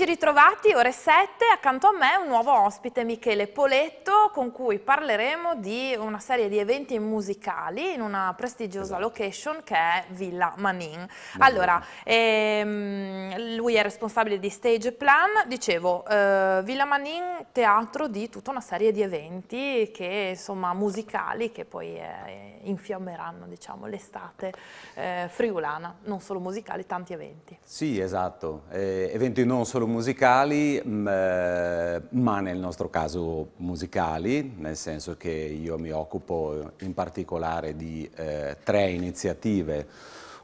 Eccoci ritrovati, ore 7, accanto a me un nuovo ospite, Michele Poletto, con cui parleremo di una serie di eventi musicali in una prestigiosa esatto. location che è Villa Manin. Beh, allora, ehm, lui è responsabile di Stage Plan, dicevo, eh, Villa Manin, teatro di tutta una serie di eventi che, insomma, musicali che poi eh, infiammeranno, diciamo, l'estate eh, friulana, non solo musicali, tanti eventi. Sì, esatto, eh, eventi non solo musicali, mm, eh, ma nel nostro caso musicali, nel senso che io mi occupo in particolare di eh, tre iniziative.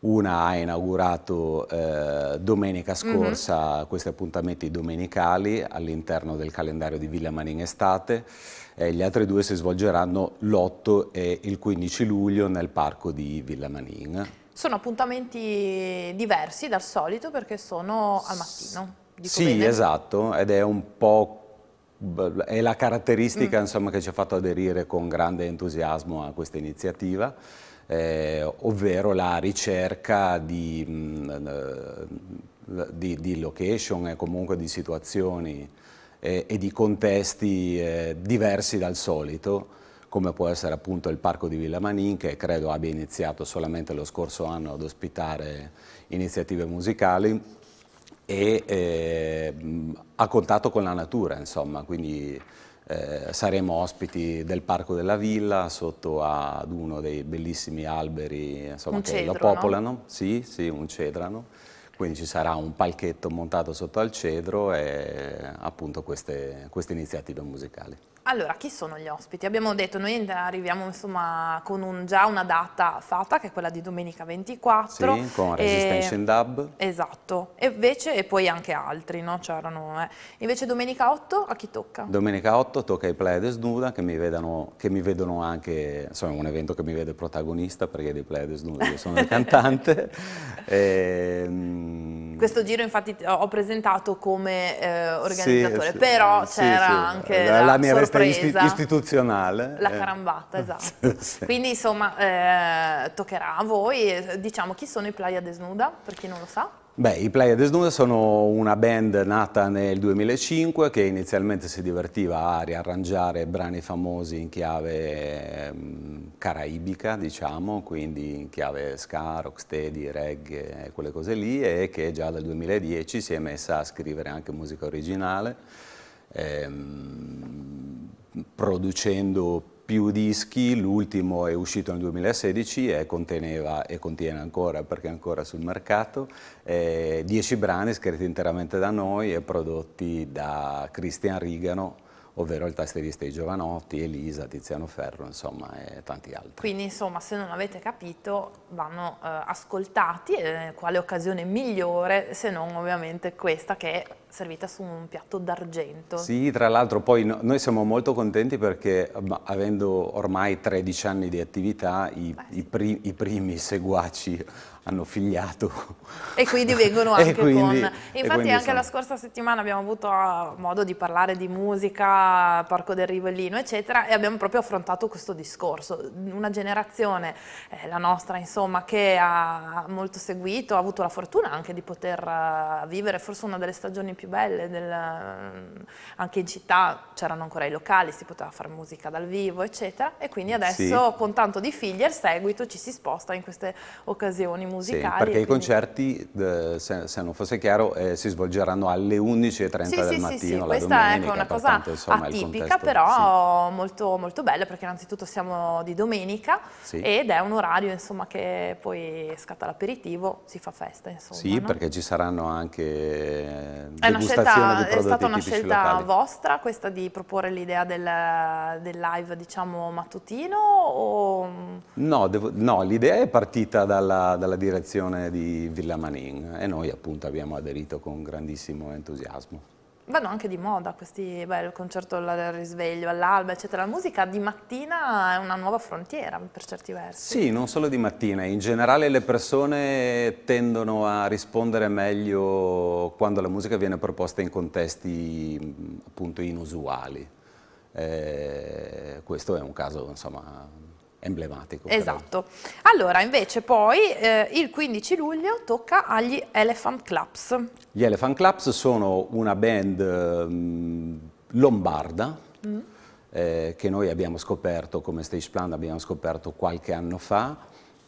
Una ha inaugurato eh, domenica mhm. scorsa mm -hmm. questi appuntamenti domenicali all'interno del calendario di Villa Manin Estate. Eh, gli altri due si svolgeranno l'8 e il 15 luglio nel parco di Villa Manin. Sono appuntamenti diversi dal solito perché sono al mattino. Dico sì, bene. esatto, ed è un po' è la caratteristica mm. insomma, che ci ha fatto aderire con grande entusiasmo a questa iniziativa, eh, ovvero la ricerca di, mm, eh, di, di, location e comunque di situazioni eh, e di contesti eh, diversi dal solito, come può essere appunto il parco di Villa Manin, che credo abbia iniziato solamente lo scorso anno ad ospitare iniziative musicali e eh, a contatto con la natura, insomma, quindi eh, saremo ospiti del Parco della Villa sotto ad uno dei bellissimi alberi insomma, un che lo popolano, no? sì, sì, un cedrano. Quindi ci sarà un palchetto montato sotto al cedro e appunto queste, queste iniziative musicali. Allora, chi sono gli ospiti? Abbiamo detto, noi arriviamo insomma con un, già una data fatta, che è quella di domenica 24. Sì, con Resistance e... Dub. Esatto, e invece, e poi anche altri, no? C'erano, eh. Invece domenica 8 a chi tocca? Domenica 8 tocca ai Pleiades Desnuda, che mi, vedano, che mi vedono anche, insomma è un evento che mi vede protagonista, perché dei Pleiades Desnuda io sono il cantante. E, ehm, Mm. Questo giro infatti ho presentato come eh, organizzatore, sì, sì, però sì, c'era anche la, la mia sorpresa, istituzionale. La eh. carambata, eh. esatto. Quindi insomma eh, toccherà a voi, diciamo chi sono i Playa Desnuda, per chi non lo sa. Beh, i Playa Desnuda sono una band nata nel 2005 che inizialmente si divertiva a riarrangiare brani famosi in chiave mm, caraibica, diciamo, quindi in chiave ska, rocksteady, reggae, quelle cose lì e che già dal 2010 si è messa a scrivere anche musica originale, ehm, producendo più dischi, l'ultimo è uscito nel 2016 e, conteneva, e contiene ancora, perché è ancora sul mercato, 10 eh, brani scritti interamente da noi e prodotti da Christian Rigano, ovvero il tastierista di Giovanotti, Elisa, Tiziano Ferro, insomma, e tanti altri. Quindi, insomma, se non avete capito, vanno eh, ascoltati e eh, quale occasione migliore se non ovviamente questa che è servita su un piatto d'argento. Sì, tra l'altro poi no, noi siamo molto contenti perché avendo ormai 13 anni di attività i, Beh, sì. i, pri, i primi seguaci hanno figliato. E quindi vengono anche quindi, con... Infatti anche sono... la scorsa settimana abbiamo avuto ah, modo di parlare di musica, Parco del Rivellino, eccetera, e abbiamo proprio affrontato questo discorso. Una generazione, eh, la nostra insomma, che ha molto seguito, ha avuto la fortuna anche di poter uh, vivere forse una delle stagioni più più belle, del, ehm, anche in città c'erano ancora i locali, si poteva fare musica dal vivo, eccetera. E quindi adesso sì. con tanto di figli al seguito ci si sposta in queste occasioni musicali. Sì, perché quindi... i concerti, eh, se, se, non fosse chiaro, eh, si svolgeranno alle 11.30 sì, del sì, mattino. Sì, sì, questa è una cosa tanto, insomma, atipica, però molto, molto bella perché innanzitutto siamo di domenica ed è un orario insomma, che poi scatta l'aperitivo, si fa festa. Insomma, sì, no? perché ci saranno anche... Eh, degustazione scelta, È stata una scelta locali. vostra questa di proporre l'idea del, del, live, diciamo, mattutino? O... No, no l'idea è partita dalla, dalla, direzione di Villa Manin e noi appunto abbiamo aderito con grandissimo entusiasmo vanno anche di moda questi, beh, il concerto al risveglio, all'alba, eccetera. La musica di mattina è una nuova frontiera per certi versi. Sì, non solo di mattina, in generale le persone tendono a rispondere meglio quando la musica viene proposta in contesti appunto inusuali. Eh, questo è un caso, insomma, emblematico. Esatto. Allora, invece poi eh, il 15 luglio tocca agli Elephant Clubs. Gli Elephant Clubs sono una band eh, lombarda mm. eh, che noi abbiamo scoperto come Stage Plan, abbiamo scoperto qualche anno fa,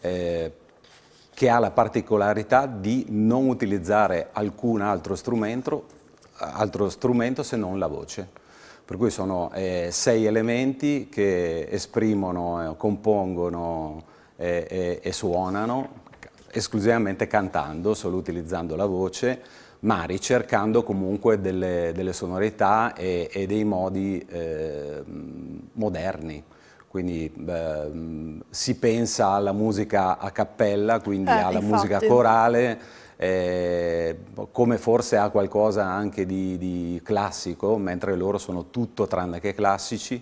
eh, che ha la particolarità di non utilizzare alcun altro strumento, altro strumento se non la voce per cui sono eh, sei elementi che esprimono, eh, compongono eh, e suonano esclusivamente cantando, solo utilizzando la voce, ma ricercando comunque delle, delle sonorità e, e, dei modi eh, moderni quindi beh, si pensa alla musica a cappella, quindi eh, alla infatti. musica corale, eh, come forse ha qualcosa anche di, di classico, mentre loro sono tutto tranne che classici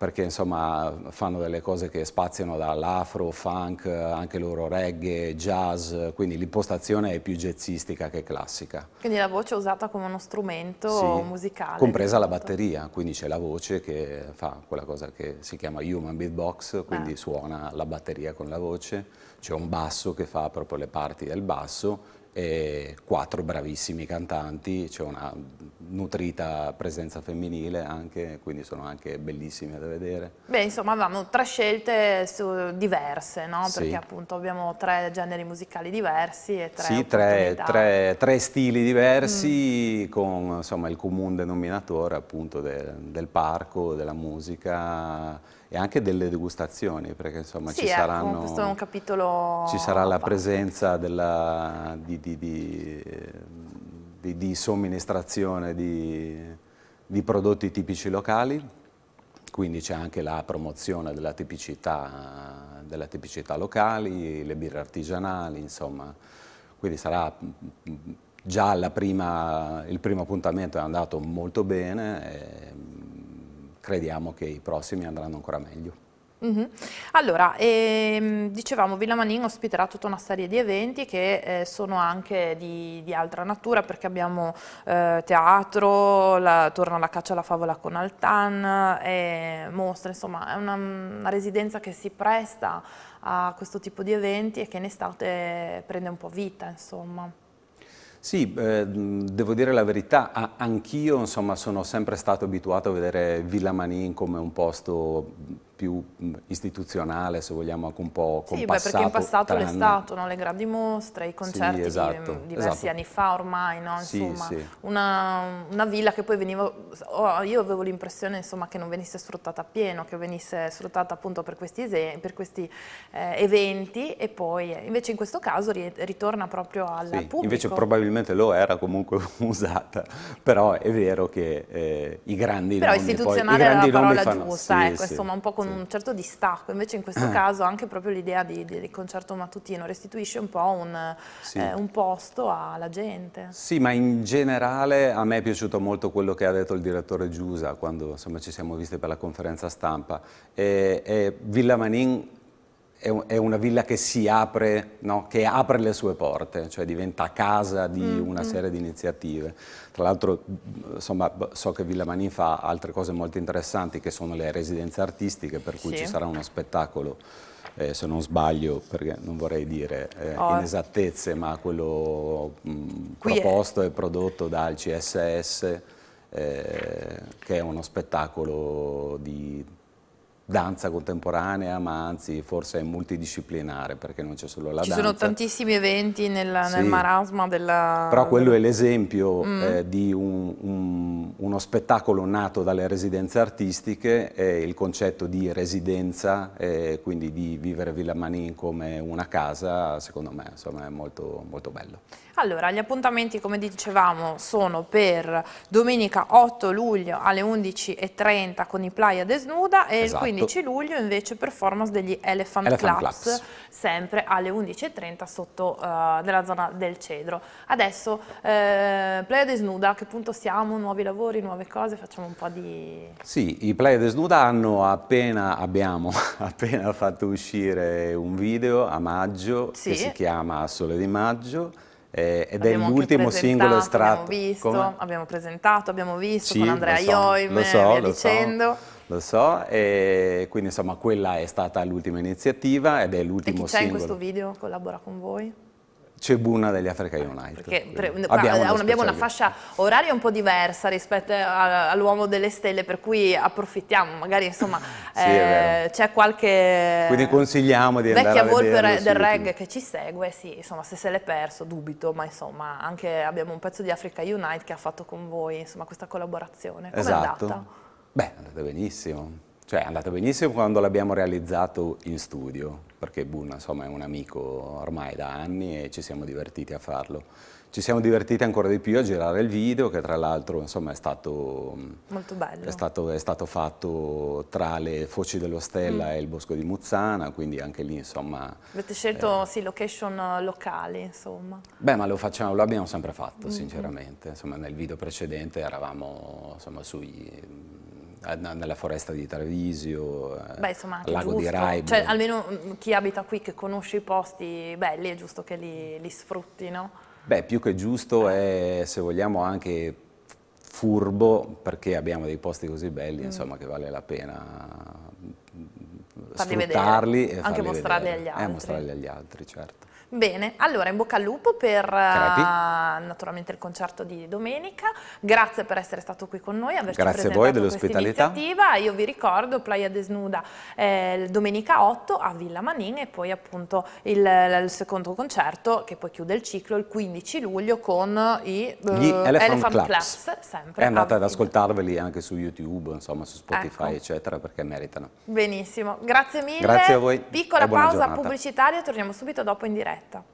perché insomma fanno delle cose che spaziano dall'afro, funk, anche loro reggae, jazz, quindi l'impostazione è più jazzistica che classica. Quindi la voce è usata come uno strumento sì, musicale. Compresa la batteria, quindi c'è la voce che fa quella cosa che si chiama human beatbox, quindi eh. suona la batteria con la voce, c'è un basso che fa proprio le parti del basso e quattro bravissimi cantanti, c'è una nutrita presenza femminile anche, quindi sono anche bellissime da vedere. Beh, insomma avevamo tre scelte su, diverse, no? Perché appunto abbiamo tre generi musicali diversi e tre Sì, tre, tre, tre, stili diversi mm. con insomma, il comune denominatore appunto de, del parco, della musica, e anche delle degustazioni, perché insomma sì, ci, ecco, è un capitolo... ci sarà la presenza della, di, di, di, di, somministrazione di prodotti tipici locali quindi c'è anche la promozione della tipicità, della tipicità, locali, le birre artigianali, insomma, quindi sarà mm, mm, già prima, il primo appuntamento è andato molto bene crediamo che i prossimi andranno ancora meglio. Uh mhm. -huh. Allora, ehm, dicevamo, Villa Manin ospiterà tutta una serie di eventi che eh, sono anche di, di, altra natura perché abbiamo eh, teatro, la, torna la caccia alla favola con Altan, eh, mostre, insomma è una, una residenza che si presta a questo tipo di eventi e che in estate prende un po' vita, insomma. Sì, eh, devo dire la verità, anch'io sono sempre stato abituato a vedere Villa Manin come un posto più istituzionale, se vogliamo, anche un po' compassato. Sì, beh, perché in passato l'è stato, no? le grandi mostre, i concerti sì, esatto, di, diversi esatto. anni fa ormai, no? insomma, sì, sì. Una, una, villa che poi veniva, io avevo l'impressione che non venisse sfruttata appieno, che venisse sfruttata appunto per questi, per questi eh, eventi e poi eh, invece in questo caso ritorna proprio al sì, pubblico. Invece probabilmente lo era comunque usata, però è vero che eh, i grandi però nomi... istituzionale poi, era la parola fanno, giusta, ecco, insomma un po' con un certo distacco, invece in questo eh. caso anche proprio l'idea del concerto mattutino restituisce un po' un, sì. eh, un, posto alla gente. Sì, ma in generale a me è piaciuto molto quello che ha detto il direttore Giusa quando insomma, ci siamo visti per la conferenza stampa. E, e Villa Manin è, una villa che si apre, no? che apre le sue porte, cioè diventa casa di mm, una mm. serie di iniziative. Tra l'altro, insomma, so che Villa Manin fa altre cose molto interessanti che sono le residenze artistiche, per cui sì. ci sarà uno spettacolo. Eh, se non sbaglio, perché non vorrei dire eh, oh. inesattezze, ma quello mh, mm, proposto è... e prodotto dal CSS, eh, che è uno spettacolo di danza contemporanea, ma anzi forse è multidisciplinare perché non c'è solo la Ci danza. Ci sono tantissimi eventi nel, sì, nel marasma della... Però quello è l'esempio mm. eh, di un, un, uno spettacolo nato dalle residenze artistiche, eh, il concetto di residenza, eh, quindi di vivere Villa Manin come una casa, secondo me insomma, è molto, molto bello. Allora, gli appuntamenti come dicevamo sono per domenica 8 luglio alle 11.30 con i Playa Desnuda e esatto. 15 11 luglio invece performance degli Elephant, Elephant Clubs, Clubs, sempre alle 11.30 sotto uh, nella zona del Cedro. Adesso uh, Playa Desnuda, a che punto siamo? Nuovi lavori, nuove cose? Facciamo un po' di... Sì, i Playa Desnuda hanno appena, abbiamo appena fatto uscire un video a maggio sì. che si chiama Sole di Maggio eh, ed abbiamo è l'ultimo singolo estratto. Abbiamo visto, Come? abbiamo presentato, abbiamo visto sì, con Andrea Ioime, lo so, lo dicendo. So. Lo so, e quindi insomma quella è stata l'ultima iniziativa ed è l'ultimo singolo. E chi c'è in questo video collabora con voi? C'è Buna degli Africa eh, United. Perché pre, abbiamo, una, abbiamo una fascia oraria un po' diversa rispetto all'uomo delle stelle, per cui approfittiamo, magari insomma sì, eh, c'è qualche Quindi consigliamo di vecchia volpe del ultimo. reg che ci segue, sì, insomma se se l'è perso dubito, ma insomma anche abbiamo un pezzo di Africa United che ha fatto con voi, insomma questa collaborazione. Com'è esatto. andata? Beh, è andata benissimo. Cioè, è andata benissimo quando l'abbiamo realizzato in studio, perché Boon, insomma, è un amico ormai da anni e ci siamo divertiti a farlo. Ci siamo divertiti ancora di più a girare il video, che tra l'altro, insomma, è stato... Mm, Molto bello. È stato, è stato, fatto tra le foci dello Stella mm. e il Bosco di Muzzana, quindi anche lì, insomma... Avete scelto, eh, sì, location eh, locali, insomma. Beh, ma lo, facciamo, lo abbiamo sempre fatto, mm, mm. sinceramente. Mm -hmm. Insomma, nel video precedente eravamo, insomma, sui nella foresta di Trevisio, eh, Beh, insomma, lago giusto. di Raibo. Cioè, almeno mm, chi abita qui, che conosce i posti belli, è giusto che li, li sfrutti, no? Beh, più che giusto è, se vogliamo, anche furbo perché abbiamo dei posti così belli, mm. insomma, che vale la pena farli mm, sfruttarli vedere. e anche mostrarli agli altri. Eh, mostrarli agli altri, certo. Bene, allora in bocca al lupo per uh, naturalmente il concerto di domenica, grazie per essere stato qui con noi, averci grazie a voi dell'ospitalità. Io vi ricordo Playa Desnuda eh, domenica 8 a Villa Manin e poi appunto il, il, secondo concerto che poi chiude il ciclo il 15 luglio con i uh, Elephant, Elephant Clubs. Clubs sempre. E andate ad ascoltarveli anche su YouTube, insomma su Spotify ecco. eccetera perché meritano. Benissimo, grazie mille. Grazie a voi. Piccola pausa giornata. pubblicitaria, torniamo subito dopo in diretta diretta.